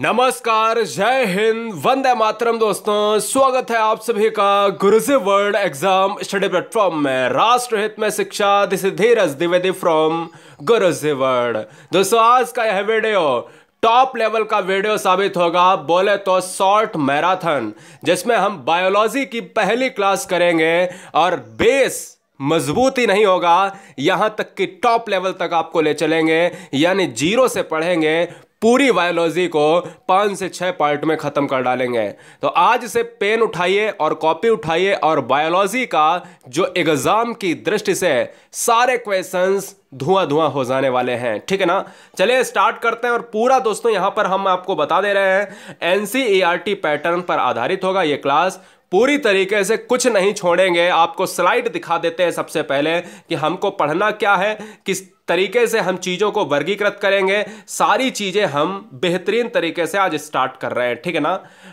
नमस्कार जय हिंद वंदे मातरम दोस्तों स्वागत है आप सभी का Guruji world exam study platform में राष्ट्रहित में शिक्षा this Dheeraj Dwivedi from Guruji world दोस्तों आज का यह वीडियो टॉप लेवल का वीडियो साबित होगा बोले तो शॉर्ट मैराथन जिसमें हम बायोलॉजी की पहली क्लास करेंगे और बेस मजबूती नहीं होगा यहां तक कि टॉप लेवल तक आपको ले चलेंगे यानी जीरो से पढ़ेंगे पूरी बायोलॉजी को पांच से छह पार्ट में ख़त्म कर डालेंगे तो आज से पेन उठाइए और कॉपी उठाइए और बायोलॉजी का जो एग्ज़ाम की दृष्टि से सारे क्वेश्चंस धुआं धुआं हो जाने वाले हैं ठीक है ना चलिए स्टार्ट करते हैं और पूरा दोस्तों यहां पर हम आपको बता दे रहे हैं एनसीईआरटी पैटर्न e पर आधारित होगा यह क्लास पूरी तरीके से कुछ नहीं छोड़ेंगे आपको स्लाइड दिखा देते हैं सबसे पहले कि हमको पढ़ना क्या है किस तरीके से हम चीज़ों को वर्गीकृत करेंगे सारी चीज़ें हम बेहतरीन तरीके से आज स्टार्ट कर रहे हैं ठीक है ना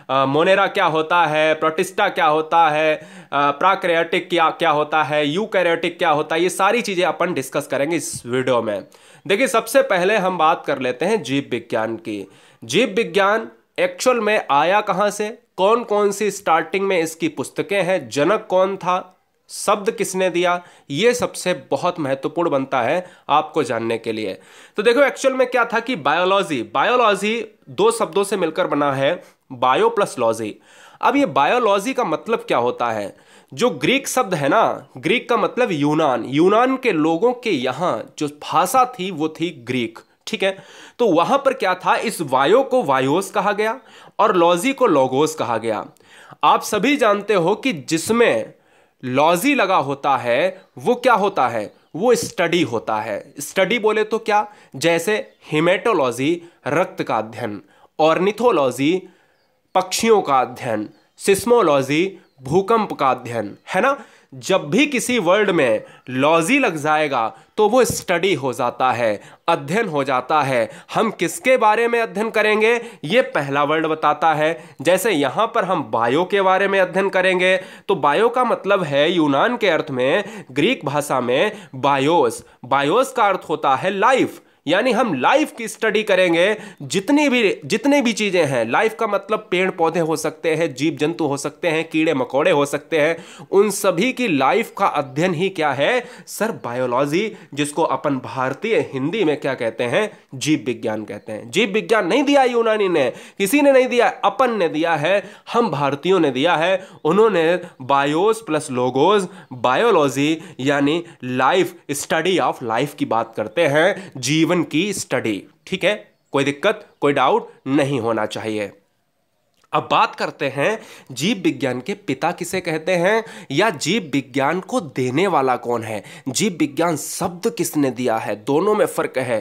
आ, मोनेरा क्या होता है प्रोटिस्टा क्या होता है प्राक्रेटिक क्या क्या होता है यू क्या होता है ये सारी चीज़ें अपन डिस्कस करेंगे इस वीडियो में देखिए सबसे पहले हम बात कर लेते हैं जीव विज्ञान की जीव विज्ञान एक्चुअल में आया कहाँ से कौन कौन सी स्टार्टिंग में इसकी पुस्तकें हैं जनक कौन था शब्द किसने दिया ये सबसे बहुत महत्वपूर्ण बनता है आपको जानने के लिए तो देखो एक्चुअल में क्या था कि बायोलॉजी बायोलॉजी दो शब्दों से मिलकर बना है बायो प्लस लॉजी अब ये बायोलॉजी का मतलब क्या होता है जो ग्रीक शब्द है ना ग्रीक का मतलब यूनान यूनान के लोगों के यहाँ जो भाषा थी वो थी ग्रीक ठीक है तो वहां पर क्या था इस वायो को वायोस कहा गया और लॉजी को लॉगोस कहा गया आप सभी जानते हो कि जिसमें लॉजी लगा होता है वो क्या होता है वो स्टडी होता है स्टडी बोले तो क्या जैसे हिमेटोलॉजी रक्त का अध्ययन ऑर्निथोलॉजी पक्षियों का अध्ययन सिस्मोलॉजी भूकंप का अध्ययन है ना जब भी किसी वर्ड में लॉजी लग जाएगा तो वो स्टडी हो जाता है अध्ययन हो जाता है हम किसके बारे में अध्ययन करेंगे ये पहला वर्ड बताता है जैसे यहाँ पर हम बायो के बारे में अध्ययन करेंगे तो बायो का मतलब है यूनान के अर्थ में ग्रीक भाषा में बायोस बायोस का अर्थ होता है लाइफ यानी हम लाइफ की स्टडी करेंगे जितनी भी जितनी भी चीज़ें हैं लाइफ का मतलब पेड़ पौधे हो सकते हैं जीव जंतु हो सकते हैं कीड़े मकोड़े हो सकते हैं उन सभी की लाइफ का अध्ययन ही क्या है सर बायोलॉजी जिसको अपन भारतीय हिंदी में क्या कहते हैं जीव विज्ञान कहते हैं जीव विज्ञान नहीं दिया यूनानी ने किसी ने नहीं दिया अपन ने दिया है हम भारतीयों ने दिया है उन्होंने बायोस प्लस लोगोज बायोलॉजी यानी लाइफ स्टडी ऑफ लाइफ की बात करते हैं जीव जीवन की स्टडी ठीक है कोई दिक्कत कोई डाउट नहीं होना चाहिए अब बात करते हैं जीव विज्ञान के पिता किसे कहते हैं या जीव विज्ञान को देने वाला कौन है जीव विज्ञान शब्द किसने दिया है दोनों में फर्क है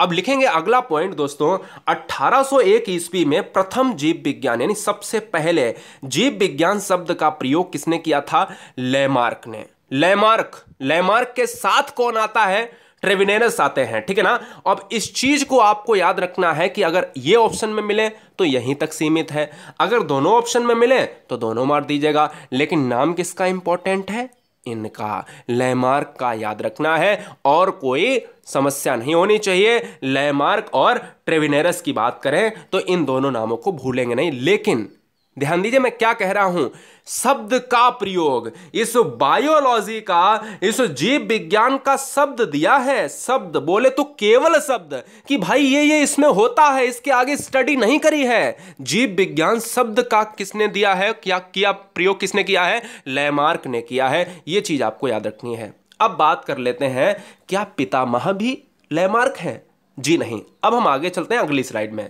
अब लिखेंगे अगला पॉइंट दोस्तों 1801 ईस्वी में प्रथम जीव विज्ञान यानी सबसे पहले जीव विज्ञान शब्द का प्रयोग किसने किया था लेमार्क ने लेमार्क लेमार्क के साथ कौन आता है ट्रेविनेरस आते हैं ठीक है ना अब इस चीज को आपको याद रखना है कि अगर ये ऑप्शन में मिले तो यहीं तक सीमित है अगर दोनों ऑप्शन में मिले तो दोनों मार दीजिएगा लेकिन नाम किसका इंपॉर्टेंट है इनका लैमार्क का याद रखना है और कोई समस्या नहीं होनी चाहिए लैमार्क और ट्रेविनेरस की बात करें तो इन दोनों नामों को भूलेंगे नहीं लेकिन ध्यान दीजिए मैं क्या कह रहा हूं शब्द का प्रयोग इस बायोलॉजी का इस जीव विज्ञान का शब्द दिया है शब्द बोले तो केवल शब्द कि भाई ये ये इसमें होता है इसके आगे स्टडी नहीं करी है जीव विज्ञान शब्द का किसने दिया है क्या किया प्रयोग किसने किया है लैमार्क ने किया है ये चीज आपको याद रखनी है अब बात कर लेते हैं क्या पितामह भी लैमार्क है जी नहीं अब हम आगे चलते हैं अगली स्लाइड में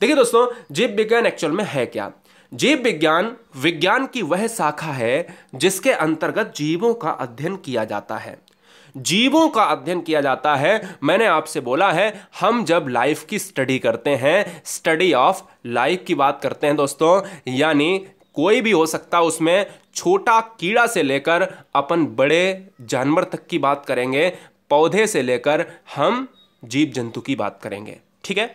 देखिए दोस्तों जीव विज्ञान एक्चुअल में है क्या जीव विज्ञान विज्ञान की वह शाखा है जिसके अंतर्गत जीवों का अध्ययन किया जाता है जीवों का अध्ययन किया जाता है मैंने आपसे बोला है हम जब लाइफ की स्टडी करते हैं स्टडी ऑफ लाइफ की बात करते हैं दोस्तों यानी कोई भी हो सकता है उसमें छोटा कीड़ा से लेकर अपन बड़े जानवर तक की बात करेंगे पौधे से लेकर हम जीव जंतु की बात करेंगे ठीक है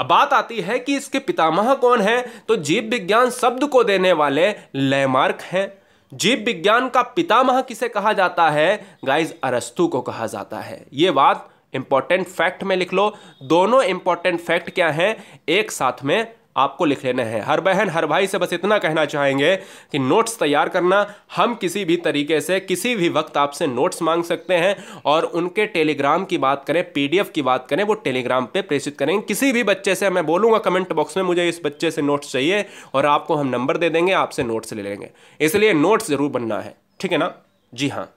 अब बात आती है कि इसके पितामह कौन हैं तो जीव विज्ञान शब्द को देने वाले लैमार्क हैं जीव विज्ञान का पितामह किसे कहा जाता है गाइस अरस्तु को कहा जाता है ये बात इंपॉर्टेंट फैक्ट में लिख लो दोनों इंपॉर्टेंट फैक्ट क्या हैं एक साथ में आपको लिख लेने हैं हर बहन हर भाई से बस इतना कहना चाहेंगे कि नोट्स तैयार करना हम किसी भी तरीके से किसी भी वक्त आपसे नोट्स मांग सकते हैं और उनके टेलीग्राम की बात करें पीडीएफ की बात करें वो टेलीग्राम पे प्रेषित करेंगे किसी भी बच्चे से मैं बोलूँगा कमेंट बॉक्स में मुझे इस बच्चे से नोट्स चाहिए और आपको हम नंबर दे देंगे आपसे नोट्स ले लेंगे इसलिए नोट्स ज़रूर बनना है ठीक है ना जी हाँ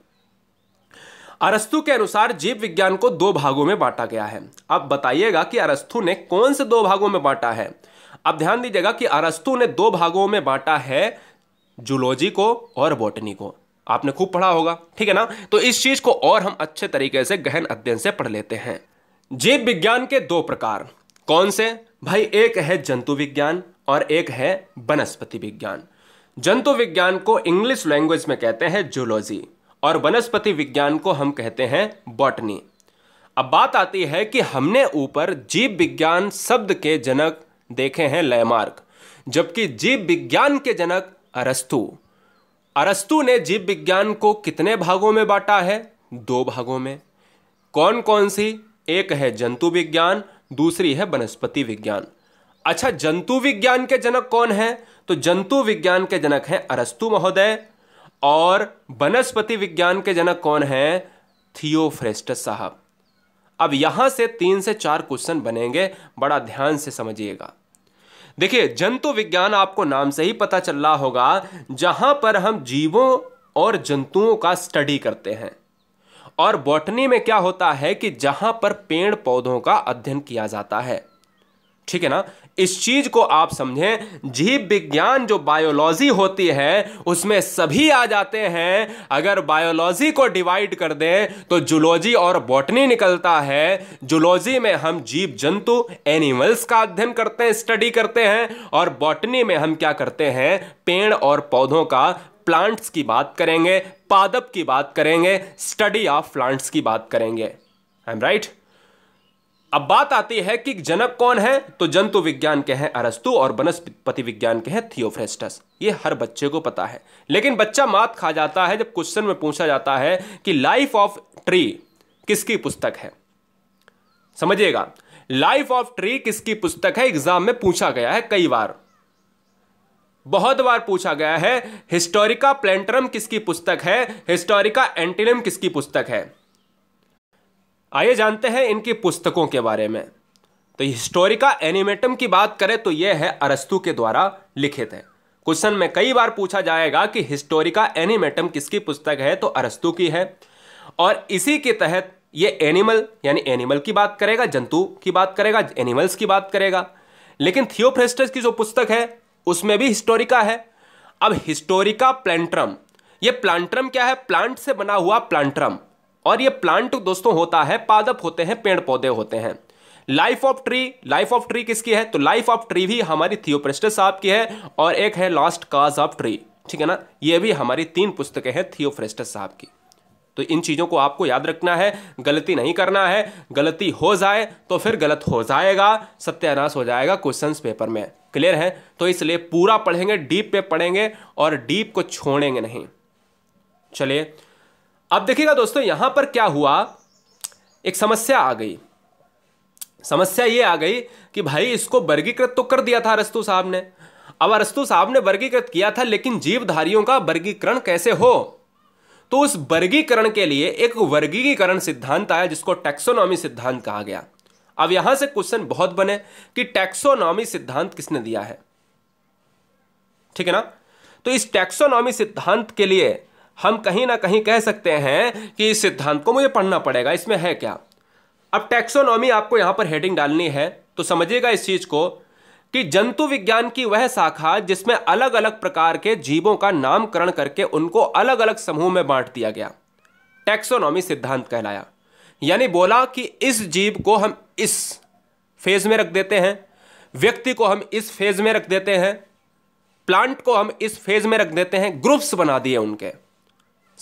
अरस्तु के अनुसार जीव विज्ञान को दो भागों में बांटा गया है अब बताइएगा कि अरस्तु ने कौन से दो भागों में बांटा है अब ध्यान दीजिएगा कि अरस्तु ने दो भागों में बांटा है जूलॉजी को और बॉटनी को आपने खूब पढ़ा होगा ठीक है ना तो इस चीज को और हम अच्छे तरीके से गहन अध्ययन से पढ़ लेते हैं जीव विज्ञान के दो प्रकार कौन से भाई एक है जंतु विज्ञान और एक है वनस्पति विज्ञान जंतु विज्ञान को इंग्लिश लैंग्वेज में कहते हैं जूलॉजी और वनस्पति विज्ञान को हम कहते हैं बॉटनी अब बात आती है कि हमने ऊपर जीव विज्ञान शब्द के जनक देखे हैं लयमार्क जबकि जीव विज्ञान के जनक अरस्तु अरस्तु ने जीव विज्ञान को कितने भागों में बांटा है दो भागों में कौन कौन सी एक है जंतु विज्ञान दूसरी है वनस्पति विज्ञान अच्छा जंतु विज्ञान के जनक कौन है तो जंतु विज्ञान के जनक हैं अरस्तु महोदय और वनस्पति विज्ञान के जनक कौन है थियोफ्रेस्टस साहब अब यहां से तीन से चार क्वेश्चन बनेंगे बड़ा ध्यान से समझिएगा देखिए जंतु विज्ञान आपको नाम से ही पता चल रहा होगा जहां पर हम जीवों और जंतुओं का स्टडी करते हैं और बॉटनी में क्या होता है कि जहां पर पेड़ पौधों का अध्ययन किया जाता है ठीक है ना इस चीज को आप समझें जीव विज्ञान जो बायोलॉजी होती है उसमें सभी आ जाते हैं अगर बायोलॉजी को डिवाइड कर दें तो जुलॉजी और बॉटनी निकलता है जुलॉजी में हम जीव जंतु एनिमल्स का अध्ययन करते हैं स्टडी करते हैं और बॉटनी में हम क्या करते हैं पेड़ और पौधों का प्लांट्स की बात करेंगे पादप की बात करेंगे स्टडी ऑफ प्लांट्स की बात करेंगे आई एम राइट अब बात आती है कि जनक कौन है तो जंतु विज्ञान के हैं अरस्तु और वनस्पति विज्ञान के हैं थियोफ्रेस्टस ये हर बच्चे को पता है लेकिन बच्चा मात खा जाता है जब क्वेश्चन में पूछा जाता है कि लाइफ ऑफ ट्री किसकी पुस्तक है समझिएगा लाइफ ऑफ ट्री किसकी पुस्तक है एग्जाम में पूछा गया है कई बार बहुत बार पूछा गया है हिस्टोरिका प्लेंटरम किसकी पुस्तक है हिस्टोरिका एंटिनम किसकी पुस्तक है आइए जानते हैं इनकी पुस्तकों के बारे में तो हिस्टोरिका एनिमेटम की बात करें तो यह है अरस्तु के द्वारा लिखित है क्वेश्चन में कई बार पूछा जाएगा कि हिस्टोरिका एनिमेटम किसकी पुस्तक है तो अरस्तु की है और इसी के तहत ये एनिमल यानी एनिमल की बात करेगा जंतु की बात करेगा एनिमल्स की बात करेगा लेकिन थियोफ्रेस्टस की जो पुस्तक है उसमें भी हिस्टोरिका है अब हिस्टोरिका प्लांट्रम ये प्लांट्रम क्या है प्लांट से बना हुआ प्लांट्रम और ये प्लांट दोस्तों होता है पादप होते हैं पेड़ पौधे होते हैं life of tree life of tree किसकी है तो लाइफ ऑफ ट्री भी हमारी थियोप्रेस्टस साहब की है और एक है लास्ट काज ऑफ ट्री ठीक है ना ये भी हमारी तीन पुस्तकें हैं थियोप्रेस्टस साहब की तो इन चीज़ों को आपको याद रखना है गलती नहीं करना है गलती हो जाए तो फिर गलत हो जाएगा सत्यानाश हो जाएगा क्वेश्चन पेपर में क्लियर है तो इसलिए पूरा पढ़ेंगे डीप पे पढ़ेंगे और डीप को छोड़ेंगे नहीं चलिए अब देखिएगा दोस्तों यहां पर क्या हुआ एक समस्या आ गई समस्या ये आ गई कि भाई इसको वर्गीकृत तो कर दिया था अरस्तु साहब ने अब अरस्तु साहब ने वर्गीकृत किया था लेकिन जीवधारियों का वर्गीकरण कैसे हो तो उस वर्गीकरण के लिए एक वर्गीकरण सिद्धांत आया जिसको टैक्सोनॉमी सिद्धांत कहा गया अब यहां से क्वेश्चन बहुत बने कि टैक्सोनॉमी सिद्धांत किसने दिया है ठीक है ना तो इस टैक्सोनॉमी सिद्धांत के लिए हम कहीं ना कहीं कह सकते हैं कि इस सिद्धांत को मुझे पढ़ना पड़ेगा इसमें है क्या अब टैक्सोनॉमी आपको यहां पर हेडिंग डालनी है तो समझिएगा इस चीज़ को कि जंतु विज्ञान की वह शाखा जिसमें अलग अलग प्रकार के जीवों का नामकरण करके उनको अलग अलग समूह में बांट दिया गया टैक्सोनॉमी सिद्धांत कहलाया यानी बोला कि इस जीव को हम इस फेज में रख देते हैं व्यक्ति को हम इस फेज में रख देते हैं प्लांट को हम इस फेज में रख देते हैं ग्रुप्स बना दिए उनके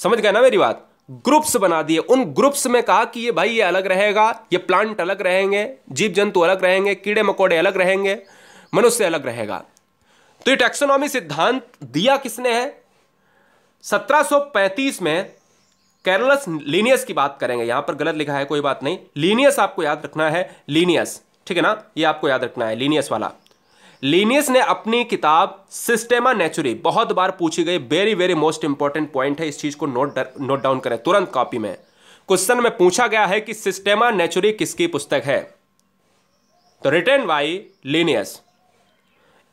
समझ गए ना मेरी बात ग्रुप्स बना दिए उन ग्रुप्स में कहा कि ये भाई ये अलग रहेगा ये प्लांट अलग रहेंगे जीव जंतु अलग रहेंगे कीड़े मकोड़े अलग रहेंगे मनुष्य अलग रहेगा तो ये टैक्सोनॉमी सिद्धांत दिया किसने है 1735 में कैरलस लीनियस की बात करेंगे यहां पर गलत लिखा है कोई बात नहीं लीनियस आपको याद रखना है लीनियस ठीक है ना ये आपको याद रखना है लीनियस वाला लीनियस ने अपनी किताब सिस्टेमा नेचुरी बहुत बार पूछी गई very very most important point है इस चीज को नोट नोट डाउन करें तुरंत कॉपी में क्वेश्चन में पूछा गया है कि सिस्टेमा नेचुरी किसकी पुस्तक है तो रिटर्न बाई लीनियस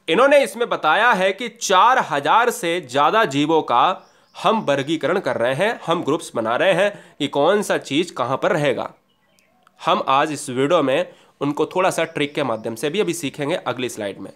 इन्होंने इसमें बताया है कि चार हजार से ज्यादा जीवों का हम वर्गीकरण कर रहे हैं हम ग्रुप्स बना रहे हैं कि कौन सा चीज कहां पर रहेगा हम आज इस वीडियो में उनको थोड़ा सा ट्रिक के माध्यम से भी अभी सीखेंगे अगली स्लाइड में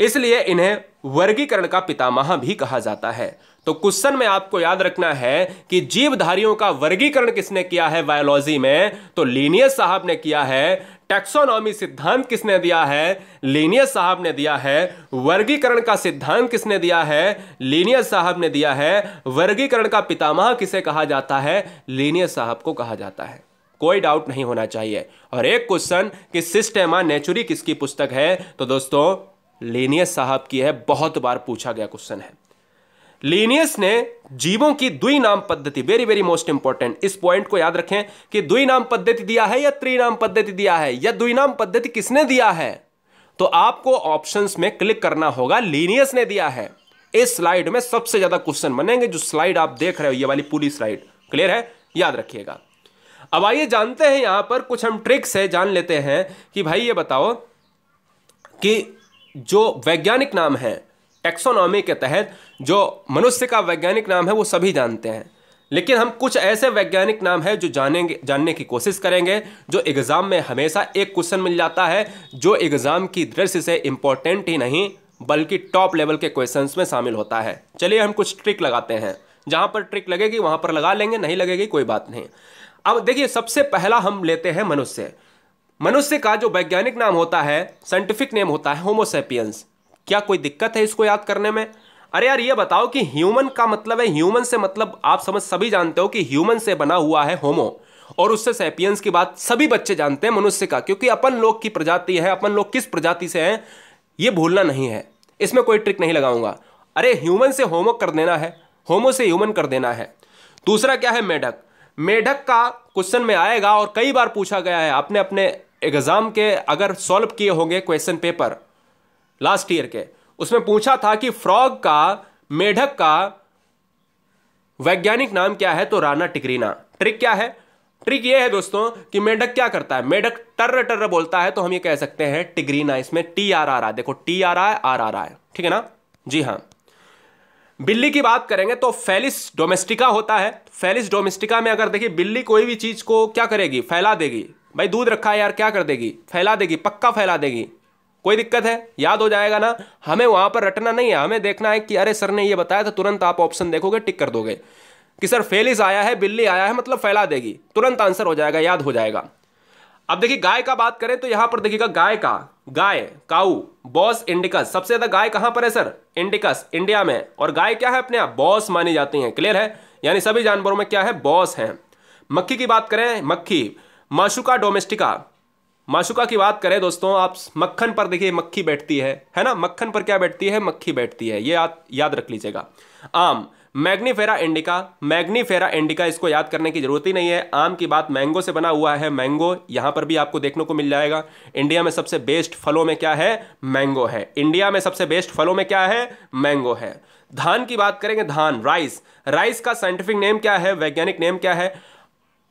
इसलिए इन्हें वर्गीकरण का पितामह भी कहा जाता है तो क्वेश्चन में आपको याद रखना है कि जीवधारियों का वर्गीकरण किसने किया है बायोलॉजी में तो लीनियस साहब ने किया है टैक्सोनॉमी सिद्धांत किसने दिया है लीनियस साहब ने दिया है वर्गीकरण का सिद्धांत किसने दिया है लीनियस साहब ने दिया है वर्गीकरण का पितामह किसे कहा जाता है लीनियस साहब को कहा जाता है कोई डाउट नहीं होना चाहिए और एक क्वेश्चन कि सिस्टेमा नेचुरी किसकी पुस्तक है तो दोस्तों लेनियस साहब की है बहुत बार पूछा गया क्वेश्चन है लीनियस ने जीवों की द्वि नाम पद्धति वेरी वेरी मोस्ट इंपॉर्टेंट इस पॉइंट को याद रखें कि द्वि नाम पद्धति दिया है या त्रिनाम पद्धति दिया है या द्वि नाम पद्धति किसने दिया है तो आपको ऑप्शंस में क्लिक करना होगा लीनियस ने दिया है इस स्लाइड में सबसे ज्यादा क्वेश्चन बनेंगे जो स्लाइड आप देख रहे हो ये वाली पूरी स्लाइड क्लियर है याद रखिएगा अब आइए जानते हैं यहां पर कुछ हम ट्रिक्स है जान लेते हैं कि भाई ये बताओ कि जो वैज्ञानिक नाम है टेक्सोनॉमी के तहत जो मनुष्य का वैज्ञानिक नाम है वो सभी जानते हैं लेकिन हम कुछ ऐसे वैज्ञानिक नाम है जो जानेंगे जानने की कोशिश करेंगे जो एग्ज़ाम में हमेशा एक क्वेश्चन मिल जाता है जो एग्ज़ाम की दृष्टि से इम्पोर्टेंट ही नहीं बल्कि टॉप लेवल के क्वेश्चंस में शामिल होता है चलिए हम कुछ ट्रिक लगाते हैं जहाँ पर ट्रिक लगेगी वहाँ पर लगा लेंगे नहीं लगेगी कोई बात नहीं अब देखिए सबसे पहला हम लेते हैं मनुष्य मनुष्य का जो वैज्ञानिक नाम होता है साइंटिफिक नेम होता है होमोसेपियंस क्या कोई दिक्कत है इसको याद करने में अरे यार ये बताओ कि ह्यूमन का मतलब है ह्यूमन से मतलब आप समझ सभी जानते हो कि ह्यूमन से बना हुआ है होमो और उससे सेपियंस की बात सभी बच्चे जानते हैं मनुष्य का क्योंकि अपन लोग की प्रजाति है अपन लोग किस प्रजाति से हैं ये भूलना नहीं है इसमें कोई ट्रिक नहीं लगाऊंगा अरे ह्यूमन से होमो कर देना है होमो से ह्यूमन कर देना है दूसरा क्या है मेढक मेढक का क्वेश्चन में आएगा और कई बार पूछा गया है आपने अपने एग्ज़ाम के अगर सॉल्व किए होंगे क्वेश्चन पेपर लास्ट ईयर के उसमें पूछा था कि फ्रॉग का मेढक का वैज्ञानिक नाम क्या है तो राना टिकरीना ट्रिक क्या है ट्रिक यह है दोस्तों कि मेढक क्या करता है मेढक टर्र टर्र बोलता है तो हम ये कह सकते हैं टिग्रीना इसमें टी आर आर आ देखो T R R R R आ ठीक है ना जी हाँ बिल्ली की बात करेंगे तो फैलिस डोमेस्टिका होता है फैलिस डोमेस्टिका में अगर देखिए बिल्ली कोई भी चीज को क्या करेगी फैला देगी भाई दूध रखा है यार क्या कर देगी फैला देगी पक्का फैला देगी कोई दिक्कत है याद हो जाएगा ना हमें वहां पर रटना नहीं है हमें देखना है कि अरे सर ने ये बताया था तुरंत आप ऑप्शन देखोगे टिक कर दोगे कि सर फेलिस आया है बिल्ली आया है मतलब फैला देगी तुरंत आंसर हो जाएगा याद हो जाएगा अब देखिए गाय का बात करें तो यहां पर देखिएगा गाय का गाय काऊ बॉस इंडिकस सबसे ज्यादा गाय कहां पर है सर इंडिकस इंडिया में और गाय क्या है अपने आप बॉस मानी जाती है क्लियर है यानी सभी जानवरों में क्या है बॉस है मक्खी की बात करें मक्खी माशुका डोमेस्टिका माशुका की बात करें दोस्तों आप मक्खन पर देखिए मक्खी बैठती है है ना मक्खन पर क्या बैठती है मक्खी बैठती है ये याद याद रख लीजिएगा आम मैग्नीफेरा इंडिका मैग्नीफेरा इंडिका इसको याद करने की जरूरत ही नहीं है आम की बात मैंगो से बना हुआ है मैंगो यहां पर भी आपको देखने को मिल जाएगा इंडिया में सबसे बेस्ट फलों में क्या है मैंगो है इंडिया में सबसे बेस्ट फलों में क्या है मैंगो है धान की बात करेंगे धान राइस राइस का साइंटिफिक नेम क्या है वैज्ञानिक नेम क्या है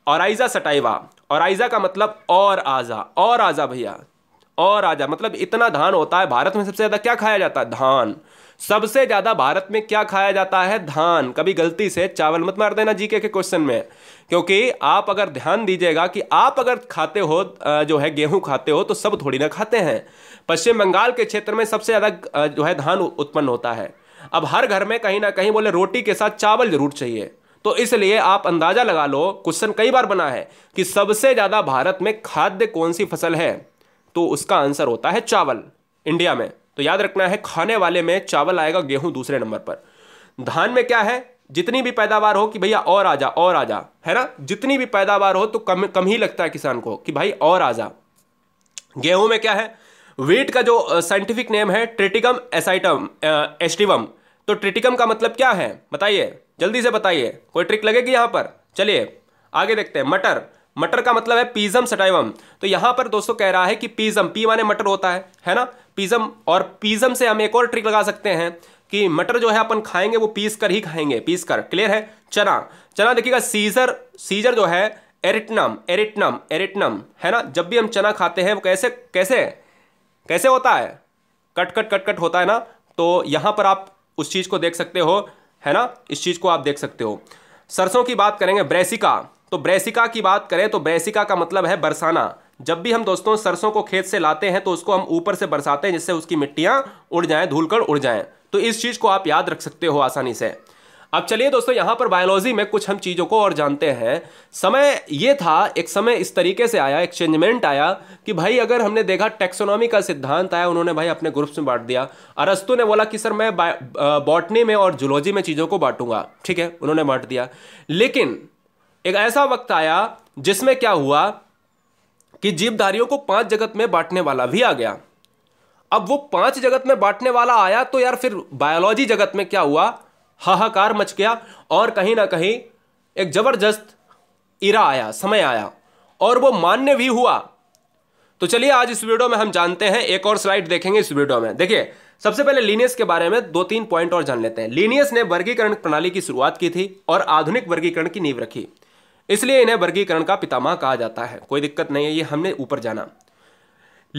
औराइजा सटाइवा औराइजा का मतलब और आज़ा और आज़ा भैया और आज़ा मतलब इतना धान होता है भारत में सबसे ज़्यादा क्या खाया जाता है धान सबसे ज़्यादा भारत में क्या खाया जाता है धान कभी गलती से चावल मत मार देना जीके के क्वेश्चन में क्योंकि आप अगर ध्यान दीजिएगा कि आप अगर खाते हो जो है गेहूं खाते हो तो सब थोड़ी ना खाते हैं पश्चिम बंगाल के क्षेत्र में सबसे ज़्यादा जो है धान उत्पन्न होता है अब हर घर में कहीं ना कहीं बोले रोटी के साथ चावल जरूर चाहिए तो इसलिए आप अंदाजा लगा लो क्वेश्चन कई बार बना है कि सबसे ज़्यादा भारत में खाद्य कौन सी फसल है तो उसका आंसर होता है चावल इंडिया में तो याद रखना है खाने वाले में चावल आएगा गेहूं दूसरे नंबर पर धान में क्या है जितनी भी पैदावार हो कि भैया और आ जा और आ जा है ना जितनी भी पैदावार हो तो कम कम ही लगता है किसान को कि भाई और आ जा गेहूं में क्या है वीट का जो साइंटिफिक नेम है ट्रेटिकम एसाइटम एस्टिवम तो ट्रिटिकम का मतलब क्या है बताइए जल्दी से बताइए कोई ट्रिक लगेगी यहां पर चलिए आगे देखते हैं मटर मटर का मतलब है पीजम सटाइवम तो यहां पर दोस्तों कह रहा है कि पीजम पी माने मटर होता है है ना पीजम और पीजम से हम एक और ट्रिक लगा सकते हैं कि मटर जो है अपन खाएंगे वो पीस कर ही खाएंगे पीस कर क्लियर है चना चना देखिएगा सीजर सीजर जो है एरिटनम एरिटनम एरिटनम है ना जब भी हम चना खाते हैं वो कैसे कैसे कैसे होता है कट कट कट कट होता है ना तो यहां पर आप उस चीज़ को देख सकते हो है ना इस चीज़ को आप देख सकते हो सरसों की बात करेंगे ब्रेसिका तो ब्रेसिका की बात करें तो ब्रेसिका का मतलब है बरसाना जब भी हम दोस्तों सरसों को खेत से लाते हैं तो उसको हम ऊपर से बरसाते हैं जिससे उसकी मिट्टियां उड़ जाए धूलकर उड़ जाए तो इस चीज़ को आप याद रख सकते हो आसानी से अब चलिए दोस्तों यहाँ पर बायोलॉजी में कुछ हम चीज़ों को और जानते हैं समय ये था एक समय इस तरीके से आया एक चेंजमेंट आया कि भाई अगर हमने देखा टेक्सोनॉमी का सिद्धांत आया उन्होंने भाई अपने ग्रुप्स में बांट दिया अरस्तु ने बोला कि सर मैं बॉटनी में और जुलॉजी में चीज़ों को बांटूंगा ठीक है उन्होंने बांट दिया लेकिन एक ऐसा वक्त आया जिसमें क्या हुआ कि जीवधारियों को पांच जगत में बांटने वाला भी आ गया अब वो पांच जगत में बांटने वाला आया तो यार फिर बायोलॉजी जगत में क्या हुआ हाहाकार मच गया और कहीं ना कहीं एक जबरदस्त इरा आया समय आया और वो मान्य भी हुआ तो चलिए आज इस वीडियो में हम जानते हैं एक और स्लाइड देखेंगे इस वीडियो में देखिए सबसे पहले लीनियस के बारे में दो तीन पॉइंट और जान लेते हैं लीनियस ने वर्गीकरण प्रणाली की शुरुआत की थी और आधुनिक वर्गीकरण की नींव रखी इसलिए इन्हें वर्गीकरण का पितामह कहा जाता है कोई दिक्कत नहीं है ये हमने ऊपर जाना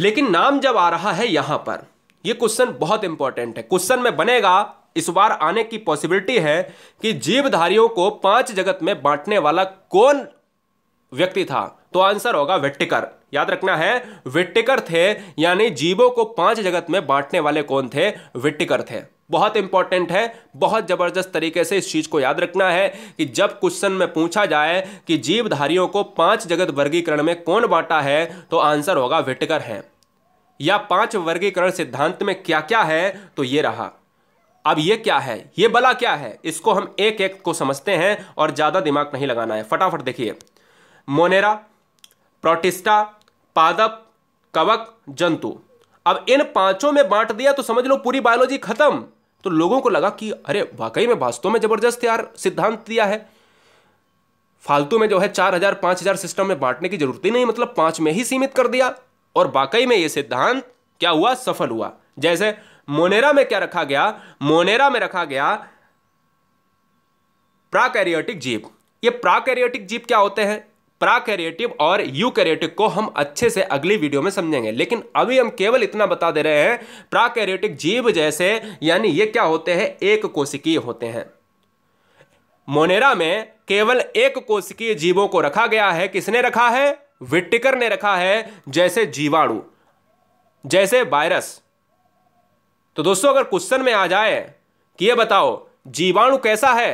लेकिन नाम जब आ रहा है यहां पर यह क्वेश्चन बहुत इंपॉर्टेंट है क्वेश्चन में बनेगा इस बार आने की पॉसिबिलिटी है कि जीवधारियों को पांच जगत में बांटने वाला कौन व्यक्ति था तो आंसर होगा वेट्टिकर याद रखना है वेट्टिकर थे यानी जीवों को पांच जगत में बांटने वाले कौन थे वेट्टिकर थे बहुत इंपॉर्टेंट है बहुत जबरदस्त तरीके से इस चीज को याद रखना है कि जब क्वेश्चन में पूछा जाए कि जीवधारियों को पांच जगत वर्गीकरण में कौन बांटा है तो आंसर होगा विट्टिकर है या पांच वर्गीकरण सिद्धांत में क्या क्या है तो ये रहा अब ये क्या है ये बला क्या है इसको हम एक एक को समझते हैं और ज़्यादा दिमाग नहीं लगाना है फटाफट देखिए मोनेरा प्रोटिस्टा पादप कवक जंतु अब इन पांचों में बांट दिया तो समझ लो पूरी बायोलॉजी खत्म तो लोगों को लगा कि अरे वाकई में वास्तव में जबरदस्त यार सिद्धांत दिया है फालतू में जो है चार हजार पांच हजार सिस्टम में बांटने की जरूरत ही नहीं मतलब पांच में ही सीमित कर दिया और वाकई में यह सिद्धांत क्या हुआ सफल हुआ जैसे मोनेरा में क्या रखा गया मोनेरा में रखा गया प्राकैरियोटिक जीव ये प्राकैरियोटिक जीव क्या होते हैं प्राकैरियोटिव और यूकैरियोटिक को हम अच्छे से अगली वीडियो में समझेंगे लेकिन अभी हम केवल इतना बता दे रहे हैं प्राकैरियोटिक जीव जैसे यानी ये क्या होते हैं एक कोशिकीय होते हैं मोनेरा में केवल एक कोशिकीय जीवों को रखा गया है किसने रखा है विट्टिकर ने रखा है जैसे जीवाणु जैसे वायरस तो दोस्तों अगर क्वेश्चन में आ जाए कि ये बताओ जीवाणु कैसा है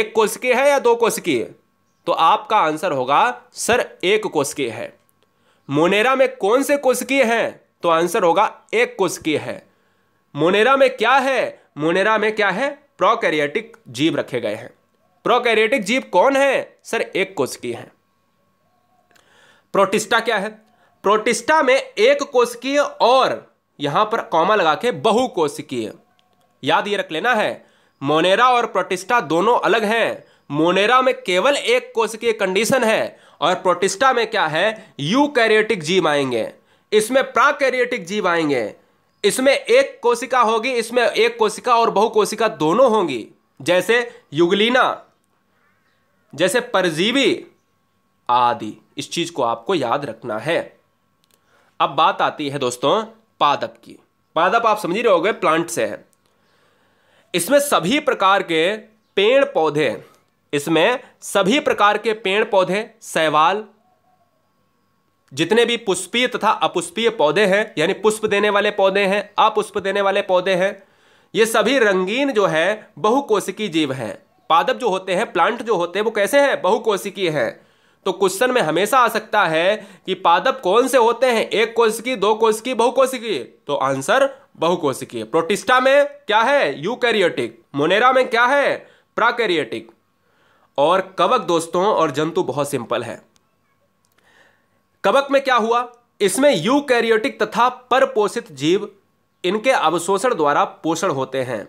एक कोशिकीय है या दो कोशिकीय तो आपका आंसर होगा सर एक कोशिकीय है मोनेरा में कौन से कोशिकीय हैं तो आंसर होगा एक कोशिकीय है मोनेरा में क्या है मोनेरा में क्या है प्रोकैरियोटिक जीव रखे गए हैं प्रोकैरियोटिक जीव कौन है सर एक कोशिकीय हैं प्रोटिस्टा क्या है प्रोटिस्टा में एक कोशिकीय और यहां पर कॉमा लगा के बहुकोशिकीय याद ये रख लेना है मोनेरा और प्रोटिस्टा दोनों अलग हैं मोनेरा में केवल एक कोशिकीय कंडीशन है और प्रोटिस्टा में क्या है यू कैरियटिक जीव आएंगे इसमें प्राकैरियोटिक जीव आएंगे इसमें एक कोशिका होगी इसमें एक कोशिका और बहुकोशिका दोनों होंगी जैसे युगलीना जैसे परजीवी आदि इस चीज को आपको याद रखना है अब बात आती है दोस्तों पादप की पादप आप समझ रहे हो गए प्लांट से है इसमें सभी प्रकार के पेड़ पौधे इसमें सभी प्रकार के पेड़ पौधे सहवाल जितने भी पुष्पीय तथा अपुष्पीय पौधे हैं यानी पुष्प देने वाले पौधे हैं अपुष्प देने वाले पौधे हैं ये सभी रंगीन जो है बहुकोशिकी जीव हैं पादप जो होते हैं प्लांट जो होते हैं वो कैसे हैं बहुकोशिकी हैं तो क्वेश्चन में हमेशा आ सकता है कि पादप कौन से होते हैं एक कोशिकी दो कोशिकी की तो आंसर बहुकोशिकीय प्रोटिस्टा में क्या है यूकैरियोटिक मोनेरा में क्या है प्राकैरियोटिक और कवक दोस्तों और जंतु बहुत सिंपल है कवक में क्या हुआ इसमें यूकैरियोटिक तथा परपोषित जीव इनके अवशोषण द्वारा पोषण होते हैं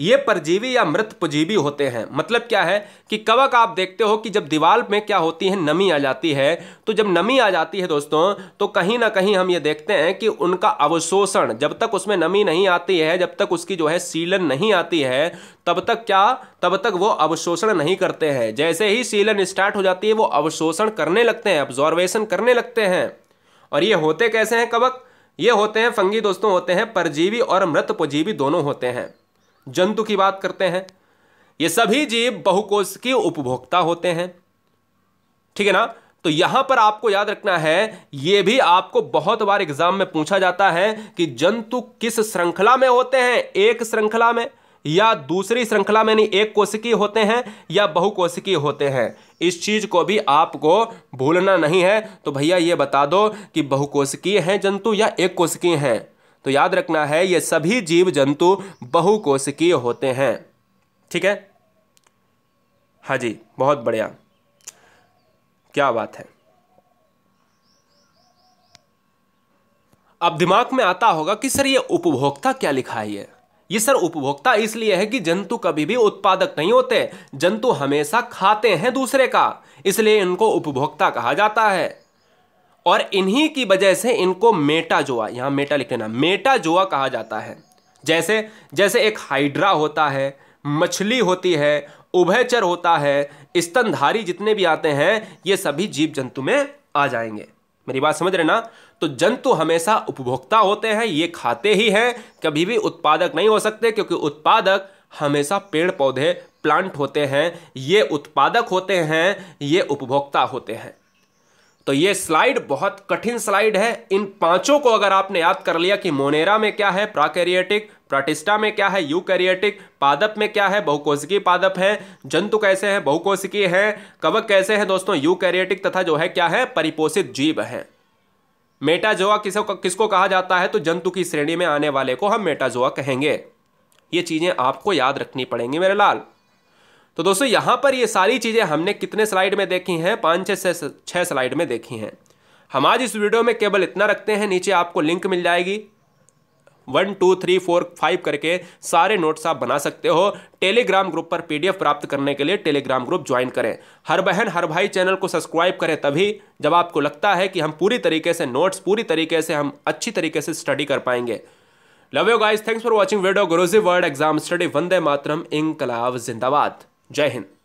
ये परजीवी या मृत पुजीवी होते हैं मतलब क्या है कि कवक आप देखते हो कि जब दीवार में क्या होती है नमी आ जाती है तो जब नमी आ जाती है दोस्तों तो कहीं ना कहीं हम ये देखते हैं कि उनका अवशोषण जब तक उसमें नमी नहीं आती है जब तक उसकी जो है सीलन नहीं आती है तब तक क्या तब तक वो अवशोषण नहीं करते हैं जैसे ही सीलन स्टार्ट हो जाती है वो अवशोषण करने लगते हैं ऑब्जॉर्वेशन करने लगते हैं और ये होते कैसे हैं कवक ये होते हैं फंगी दोस्तों होते हैं परजीवी और मृत पुजीवी दोनों होते हैं जंतु की बात करते हैं ये सभी जीव बहुकोश की उपभोक्ता होते हैं ठीक है ना तो यहां पर आपको याद रखना है यह भी आपको बहुत बार एग्जाम में पूछा जाता है कि जंतु किस श्रृंखला में होते हैं एक श्रृंखला में या दूसरी श्रृंखला में नहीं एक कोशिकीय होते हैं या बहुकोशिकीय होते हैं इस चीज को भी आपको भूलना नहीं है तो भैया ये बता दो कि बहुकोशिकीय हैं जंतु या एक कोशिकीय हैं तो याद रखना है ये सभी जीव जंतु बहुकोशिकीय होते हैं ठीक है हाँ जी बहुत बढ़िया क्या बात है अब दिमाग में आता होगा कि सर ये उपभोक्ता क्या लिखा है ये ये सर उपभोक्ता इसलिए है कि जंतु कभी भी उत्पादक नहीं होते जंतु हमेशा खाते हैं दूसरे का इसलिए इनको उपभोक्ता कहा जाता है और इन्हीं की वजह से इनको जोआ यहाँ मेटा लिख लेना जोआ कहा जाता है जैसे जैसे एक हाइड्रा होता है मछली होती है उभयचर होता है स्तनधारी जितने भी आते हैं ये सभी जीव जंतु में आ जाएंगे मेरी बात समझ रहे ना तो जंतु हमेशा उपभोक्ता होते हैं ये खाते ही हैं कभी भी उत्पादक नहीं हो सकते क्योंकि उत्पादक हमेशा पेड़ पौधे प्लांट होते हैं ये उत्पादक होते हैं ये उपभोक्ता होते हैं तो ये स्लाइड बहुत कठिन स्लाइड है इन पांचों को अगर आपने याद कर लिया कि मोनेरा में क्या है प्राकैरियोटिक प्राटिस्टा में क्या है यू पादप में क्या है बहुकोशिकी पादप है जंतु कैसे हैं बहुकोशिकी है कवक कैसे हैं दोस्तों यू तथा जो है क्या है परिपोषित जीव है मेटाजोआ किसो किसको कहा जाता है तो जंतु की श्रेणी में आने वाले को हम मेटाजोआ कहेंगे ये चीज़ें आपको याद रखनी पड़ेंगी मेरे लाल तो दोस्तों यहां पर ये सारी चीज़ें हमने कितने स्लाइड में देखी हैं पांच छह से छह स्लाइड में देखी हैं हम आज इस वीडियो में केवल इतना रखते हैं नीचे आपको लिंक मिल जाएगी one two three four five करके सारे नोट्स आप बना सकते हो टेलीग्राम ग्रुप पर पीडीएफ प्राप्त करने के लिए टेलीग्राम ग्रुप ज्वाइन करें हर बहन हर भाई चैनल को सब्सक्राइब करें तभी जब आपको लगता है कि हम पूरी तरीके से नोट्स पूरी तरीके से हम अच्छी तरीके से स्टडी कर पाएंगे love you guys thanks for watching video Guruji world exam study Vande Mataram इंकलाब जिंदाबाद जय हिंद